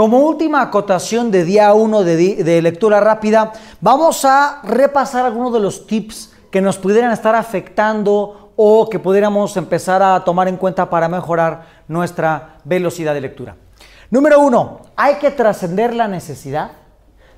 Como última acotación de día 1 de, de, lectura rápida, vamos a repasar algunos de los tips que nos pudieran estar afectando o que pudiéramos empezar a tomar en cuenta para mejorar nuestra velocidad de lectura. Número uno, hay que trascender la necesidad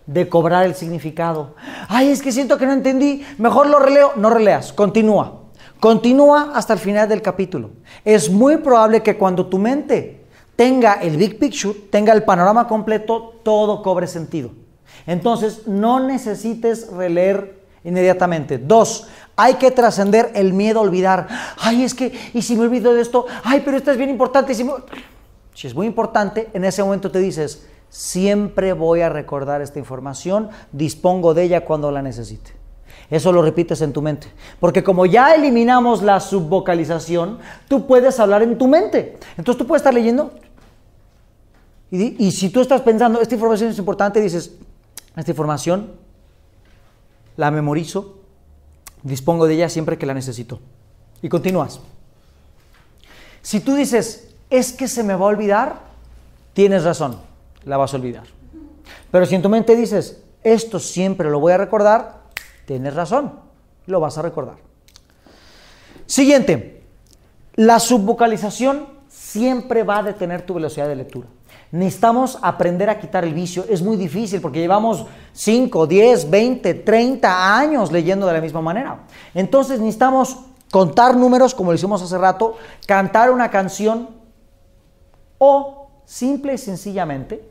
de cobrar el significado. Ay, es que siento que no entendí, mejor lo releo. No releas, continúa. Continúa hasta el final del capítulo. Es muy probable que cuando tu mente tenga el big picture, tenga el panorama completo, todo cobre sentido. Entonces, no necesites releer inmediatamente. Dos, hay que trascender el miedo a olvidar. Ay, es que, y si me olvido de esto, ay, pero esto es bien importante. si es muy importante, en ese momento te dices, siempre voy a recordar esta información, dispongo de ella cuando la necesite. Eso lo repites en tu mente. Porque como ya eliminamos la subvocalización, tú puedes hablar en tu mente. Entonces tú puedes estar leyendo y, si tú estás pensando, esta información es importante, dices, esta información la memorizo, dispongo de ella siempre que la necesito. Y continúas. Si tú dices, es que se me va a olvidar, tienes razón, la vas a olvidar. Pero si en tu mente dices, esto siempre lo voy a recordar, tienes razón, lo vas a recordar. Siguiente, la subvocalización siempre va a detener tu velocidad de lectura. Necesitamos aprender a quitar el vicio. Es muy difícil porque llevamos 5, 10, 20, 30 años leyendo de la misma manera. Entonces necesitamos contar números como lo hicimos hace rato, cantar una canción o simple y sencillamente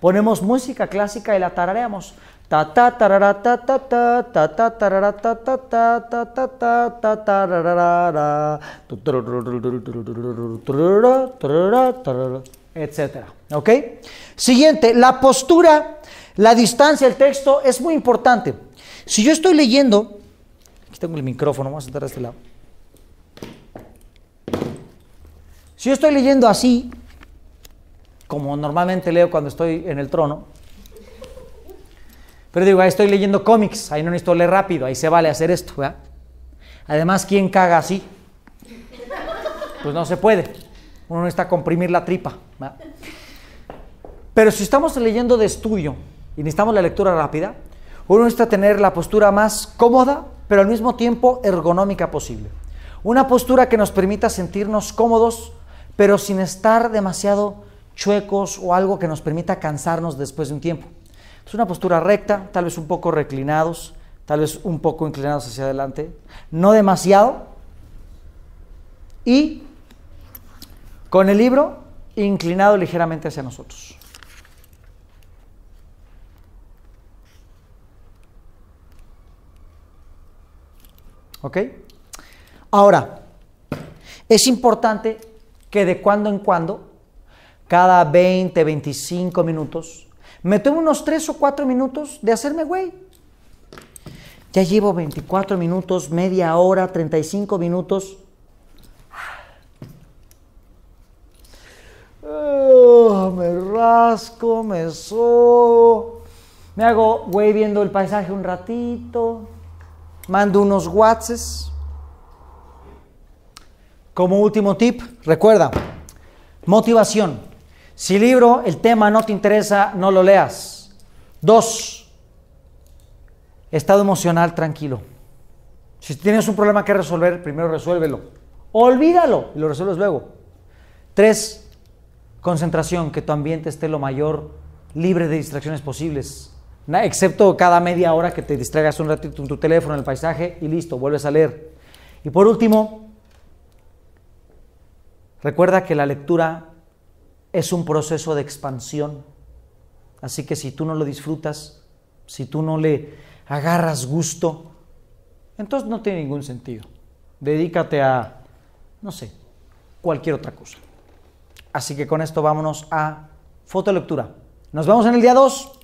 ponemos música clásica y la tarareamos etcétera. ¿Ok? Siguiente, la postura, la distancia, el texto es muy importante. Si yo estoy leyendo, aquí tengo el micrófono, vamos a sentar a este lado. Si yo estoy leyendo así, como normalmente leo cuando estoy en el trono, pero digo, ahí estoy leyendo cómics, ahí no necesito leer rápido, ahí se vale hacer esto, Además, ¿quién caga así? Pues no se puede. Uno necesita comprimir la tripa. Pero si estamos leyendo de estudio y necesitamos la lectura rápida, uno necesita tener la postura más cómoda, pero al mismo tiempo ergonómica posible. Una postura que nos permita sentirnos cómodos, pero sin estar demasiado chuecos o algo que nos permita cansarnos después de un tiempo. Es una postura recta, tal vez un poco reclinados, tal vez un poco inclinados hacia adelante, no demasiado, y con el libro inclinado ligeramente hacia nosotros. ¿Ok? Ahora, es importante que de cuando en cuando, cada 20, 25 minutos, me tome unos 3 o 4 minutos de hacerme güey. Ya llevo 24 minutos, media hora, 35 minutos comenzó. Me hago güey viendo el paisaje un ratito. Mando unos wattses Como último tip, recuerda, motivación. Si libro, el tema no te interesa, no lo leas. Dos, estado emocional tranquilo. Si tienes un problema que resolver, primero resuélvelo. Olvídalo y lo resuelves luego. Tres, Concentración, que tu ambiente esté lo mayor libre de distracciones posibles. Excepto cada media hora que te distraigas un ratito en tu teléfono, en el paisaje y listo, vuelves a leer. Y por último, recuerda que la lectura es un proceso de expansión. Así que si tú no lo disfrutas, si tú no le agarras gusto, entonces no tiene ningún sentido. Dedícate a, no sé, cualquier otra cosa. Así que con esto vámonos a fotolectura. Nos vemos en el día 2.